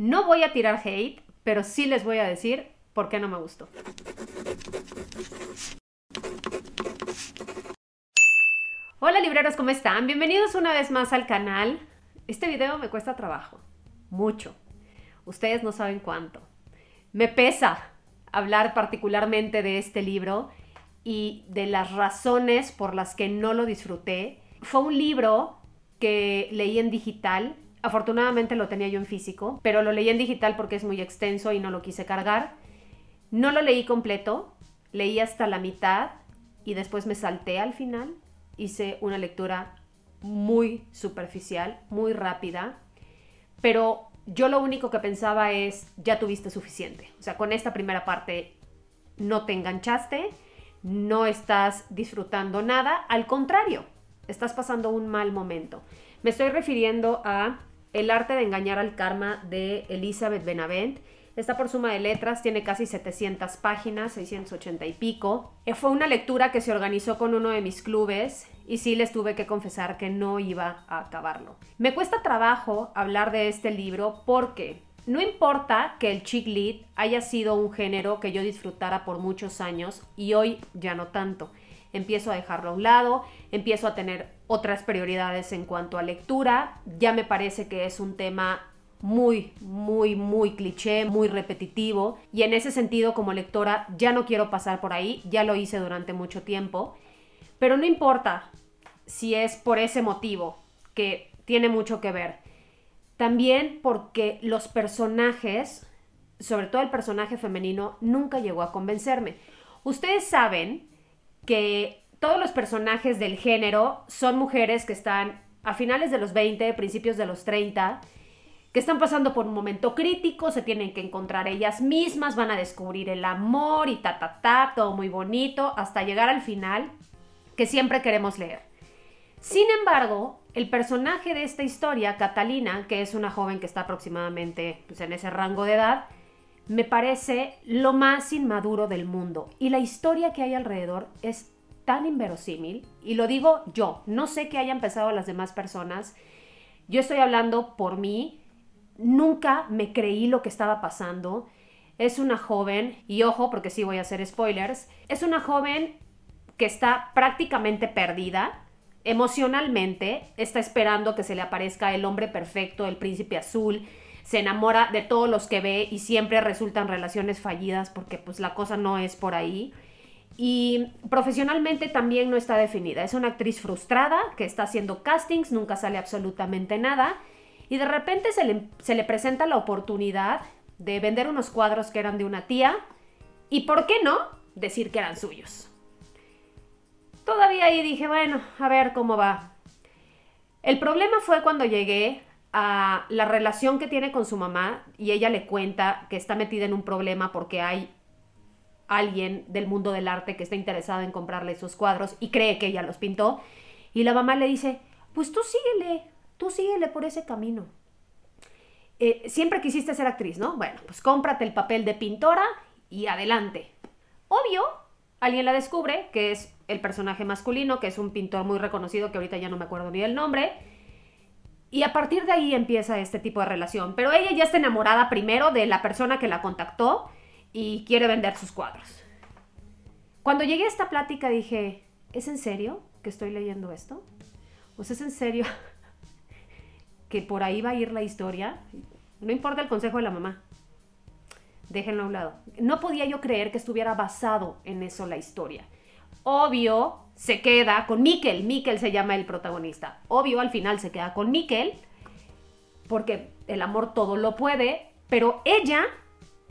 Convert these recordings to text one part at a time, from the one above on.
No voy a tirar hate, pero sí les voy a decir por qué no me gustó. Hola libreros, ¿cómo están? Bienvenidos una vez más al canal. Este video me cuesta trabajo, mucho. Ustedes no saben cuánto. Me pesa hablar particularmente de este libro y de las razones por las que no lo disfruté. Fue un libro que leí en digital Afortunadamente lo tenía yo en físico, pero lo leí en digital porque es muy extenso y no lo quise cargar. No lo leí completo, leí hasta la mitad y después me salté al final. Hice una lectura muy superficial, muy rápida, pero yo lo único que pensaba es, ya tuviste suficiente. O sea, con esta primera parte no te enganchaste, no estás disfrutando nada, al contrario, estás pasando un mal momento. Me estoy refiriendo a el arte de engañar al karma de Elizabeth Benavent. Está por suma de letras, tiene casi 700 páginas, 680 y pico. Eh, fue una lectura que se organizó con uno de mis clubes y sí les tuve que confesar que no iba a acabarlo. Me cuesta trabajo hablar de este libro porque no importa que el chick lit haya sido un género que yo disfrutara por muchos años y hoy ya no tanto. Empiezo a dejarlo a un lado, empiezo a tener otras prioridades en cuanto a lectura. Ya me parece que es un tema muy, muy, muy cliché, muy repetitivo. Y en ese sentido, como lectora, ya no quiero pasar por ahí, ya lo hice durante mucho tiempo. Pero no importa si es por ese motivo, que tiene mucho que ver. También porque los personajes, sobre todo el personaje femenino, nunca llegó a convencerme. Ustedes saben que todos los personajes del género son mujeres que están a finales de los 20, principios de los 30, que están pasando por un momento crítico, se tienen que encontrar ellas mismas, van a descubrir el amor y ta, ta, ta, todo muy bonito, hasta llegar al final, que siempre queremos leer. Sin embargo, el personaje de esta historia, Catalina, que es una joven que está aproximadamente pues, en ese rango de edad, me parece lo más inmaduro del mundo. Y la historia que hay alrededor es tan inverosímil, y lo digo yo, no sé qué hayan pensado las demás personas, yo estoy hablando por mí, nunca me creí lo que estaba pasando, es una joven, y ojo porque sí voy a hacer spoilers, es una joven que está prácticamente perdida, emocionalmente, está esperando que se le aparezca el hombre perfecto, el príncipe azul, se enamora de todos los que ve y siempre resultan relaciones fallidas porque pues la cosa no es por ahí. Y profesionalmente también no está definida. Es una actriz frustrada que está haciendo castings, nunca sale absolutamente nada. Y de repente se le, presenta la oportunidad de vender unos cuadros que eran de una tía y, ¿por qué no?, decir que eran suyos. Todavía ahí dije, bueno, a ver cómo va. El problema fue cuando llegué a la relación que tiene con su mamá y ella le cuenta que está metida en un problema porque hay alguien del mundo del arte que está interesado en comprarle esos cuadros y cree que ella los pintó. Y la mamá le dice, pues tú síguele, tú síguele por ese camino. Eh, siempre quisiste ser actriz, ¿no? Bueno, pues cómprate el papel de pintora y adelante. Obvio, alguien la descubre, que es el personaje masculino, que es un pintor muy reconocido, que ahorita ya no me acuerdo ni el nombre. Y a partir de ahí empieza este tipo de relación. Pero ella ya está enamorada primero de la persona que la contactó y quiere vender sus cuadros. Cuando llegué a esta plática dije, ¿es en serio que estoy leyendo esto? Pues es en serio que por ahí va a ir la historia. No importa el consejo de la mamá. Déjenlo a un lado. No podía yo creer que estuviera basado en eso la historia. Obvio, se queda con Mikkel. Mikkel se llama el protagonista. Obvio, al final se queda con Mikkel porque el amor todo lo puede, pero ella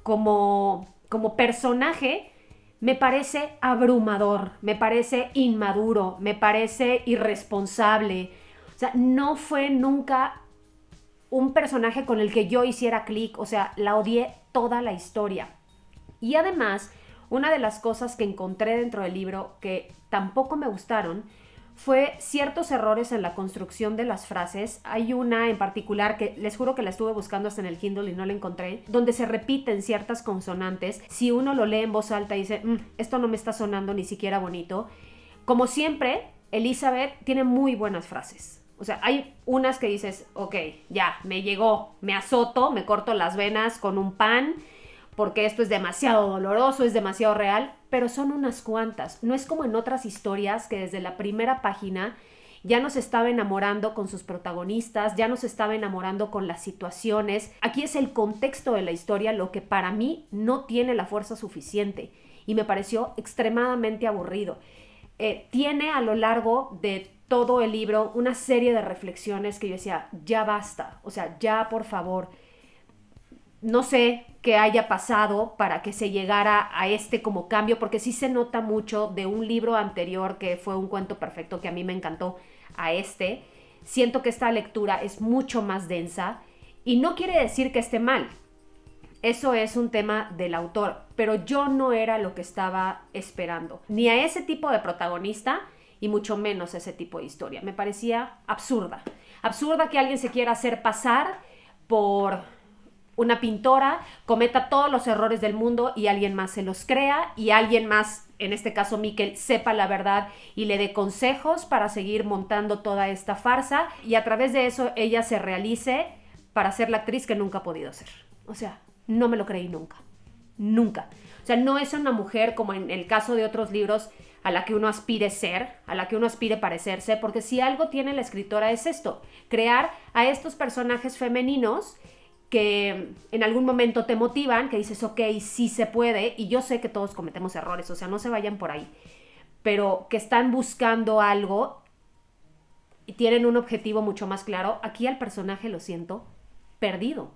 como, como personaje me parece abrumador, me parece inmaduro, me parece irresponsable. O sea, no fue nunca un personaje con el que yo hiciera clic, o sea, la odié toda la historia. Y además, una de las cosas que encontré dentro del libro que tampoco me gustaron fue ciertos errores en la construcción de las frases. Hay una en particular que les juro que la estuve buscando hasta en el Kindle y no la encontré, donde se repiten ciertas consonantes. Si uno lo lee en voz alta y dice, mm, esto no me está sonando ni siquiera bonito. Como siempre, Elizabeth tiene muy buenas frases. O sea, hay unas que dices, ok, ya, me llegó, me azoto, me corto las venas con un pan, porque esto es demasiado doloroso, es demasiado real pero son unas cuantas. No es como en otras historias que desde la primera página ya nos estaba enamorando con sus protagonistas, ya nos estaba enamorando con las situaciones. Aquí es el contexto de la historia lo que para mí no tiene la fuerza suficiente y me pareció extremadamente aburrido. Eh, tiene a lo largo de todo el libro una serie de reflexiones que yo decía, ya basta, o sea, ya por favor no sé qué haya pasado para que se llegara a este como cambio, porque sí se nota mucho de un libro anterior que fue un cuento perfecto que a mí me encantó a este. Siento que esta lectura es mucho más densa y no quiere decir que esté mal. Eso es un tema del autor, pero yo no era lo que estaba esperando, ni a ese tipo de protagonista y mucho menos a ese tipo de historia. Me parecía absurda. Absurda que alguien se quiera hacer pasar por una pintora cometa todos los errores del mundo y alguien más se los crea y alguien más, en este caso Miquel, sepa la verdad y le dé consejos para seguir montando toda esta farsa y a través de eso ella se realice para ser la actriz que nunca ha podido ser. O sea, no me lo creí nunca. Nunca. O sea, no es una mujer como en el caso de otros libros a la que uno aspire ser, a la que uno aspire parecerse, porque si algo tiene la escritora es esto, crear a estos personajes femeninos que en algún momento te motivan, que dices, ok, sí se puede, y yo sé que todos cometemos errores, o sea, no se vayan por ahí, pero que están buscando algo y tienen un objetivo mucho más claro, aquí al personaje lo siento perdido,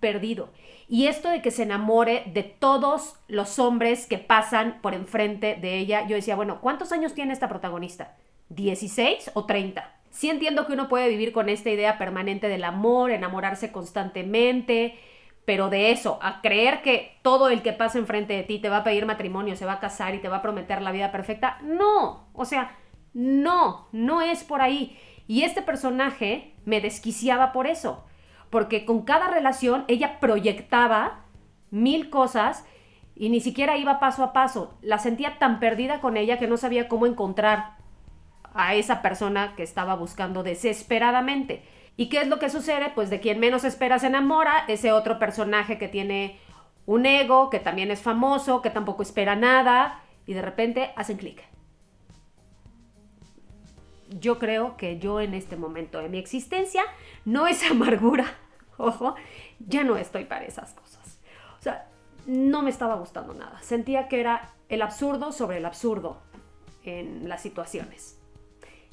perdido. Y esto de que se enamore de todos los hombres que pasan por enfrente de ella, yo decía, bueno, ¿cuántos años tiene esta protagonista? ¿16 o 30? sí entiendo que uno puede vivir con esta idea permanente del amor, enamorarse constantemente, pero de eso, a creer que todo el que pasa enfrente de ti te va a pedir matrimonio, se va a casar y te va a prometer la vida perfecta, no, o sea, no, no es por ahí. Y este personaje me desquiciaba por eso, porque con cada relación ella proyectaba mil cosas y ni siquiera iba paso a paso. La sentía tan perdida con ella que no sabía cómo encontrar a esa persona que estaba buscando desesperadamente. ¿Y qué es lo que sucede? Pues de quien menos espera se enamora, ese otro personaje que tiene un ego, que también es famoso, que tampoco espera nada, y de repente hacen clic. Yo creo que yo en este momento de mi existencia no es amargura, ojo, ya no estoy para esas cosas. O sea, no me estaba gustando nada. Sentía que era el absurdo sobre el absurdo en las situaciones.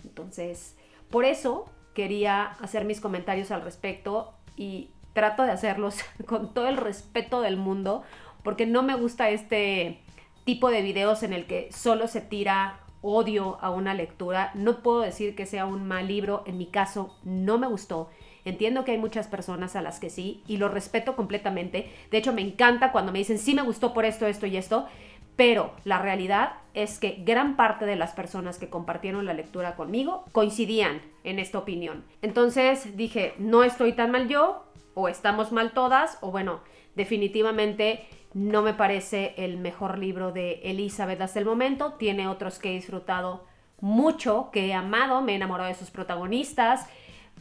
Entonces, por eso quería hacer mis comentarios al respecto y trato de hacerlos con todo el respeto del mundo, porque no me gusta este tipo de videos en el que solo se tira odio a una lectura. No puedo decir que sea un mal libro, en mi caso no me gustó. Entiendo que hay muchas personas a las que sí y lo respeto completamente. De hecho, me encanta cuando me dicen, sí me gustó por esto, esto y esto. Pero la realidad es que gran parte de las personas que compartieron la lectura conmigo coincidían en esta opinión. Entonces dije, no estoy tan mal yo, o estamos mal todas, o bueno, definitivamente no me parece el mejor libro de Elizabeth hasta el momento. Tiene otros que he disfrutado mucho, que he amado, me he enamorado de sus protagonistas,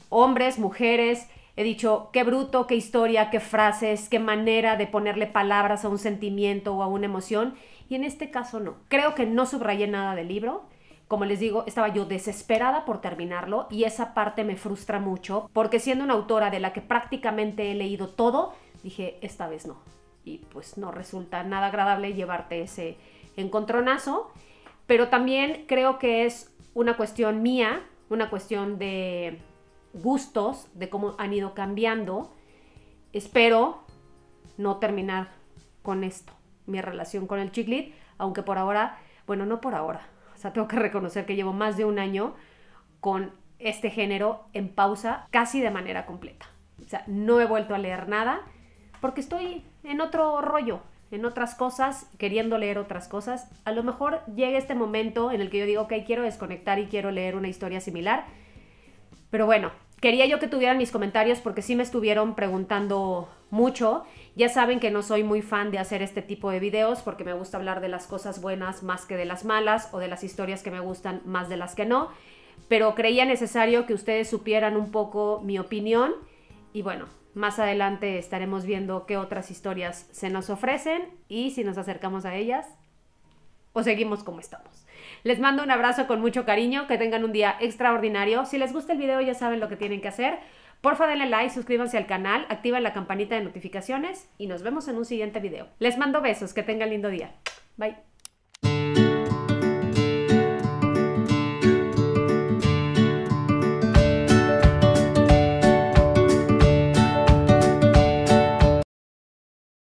hombres, mujeres, He dicho, qué bruto, qué historia, qué frases, qué manera de ponerle palabras a un sentimiento o a una emoción. Y en este caso no. Creo que no subrayé nada del libro. Como les digo, estaba yo desesperada por terminarlo y esa parte me frustra mucho porque siendo una autora de la que prácticamente he leído todo, dije, esta vez no. Y pues no resulta nada agradable llevarte ese encontronazo, pero también creo que es una cuestión mía, una cuestión de gustos, de cómo han ido cambiando. Espero no terminar con esto, mi relación con el chiclit, aunque por ahora, bueno, no por ahora, o sea, tengo que reconocer que llevo más de un año con este género en pausa casi de manera completa. O sea, no he vuelto a leer nada porque estoy en otro rollo, en otras cosas, queriendo leer otras cosas. A lo mejor llega este momento en el que yo digo, ok, quiero desconectar y quiero leer una historia similar. Pero bueno, Quería yo que tuvieran mis comentarios porque sí me estuvieron preguntando mucho. Ya saben que no soy muy fan de hacer este tipo de videos porque me gusta hablar de las cosas buenas más que de las malas o de las historias que me gustan más de las que no. Pero creía necesario que ustedes supieran un poco mi opinión y bueno, más adelante estaremos viendo qué otras historias se nos ofrecen y si nos acercamos a ellas o seguimos como estamos. Les mando un abrazo con mucho cariño, que tengan un día extraordinario. Si les gusta el video ya saben lo que tienen que hacer. Porfa denle like, suscríbanse al canal, activen la campanita de notificaciones y nos vemos en un siguiente video. Les mando besos, que tengan lindo día. Bye.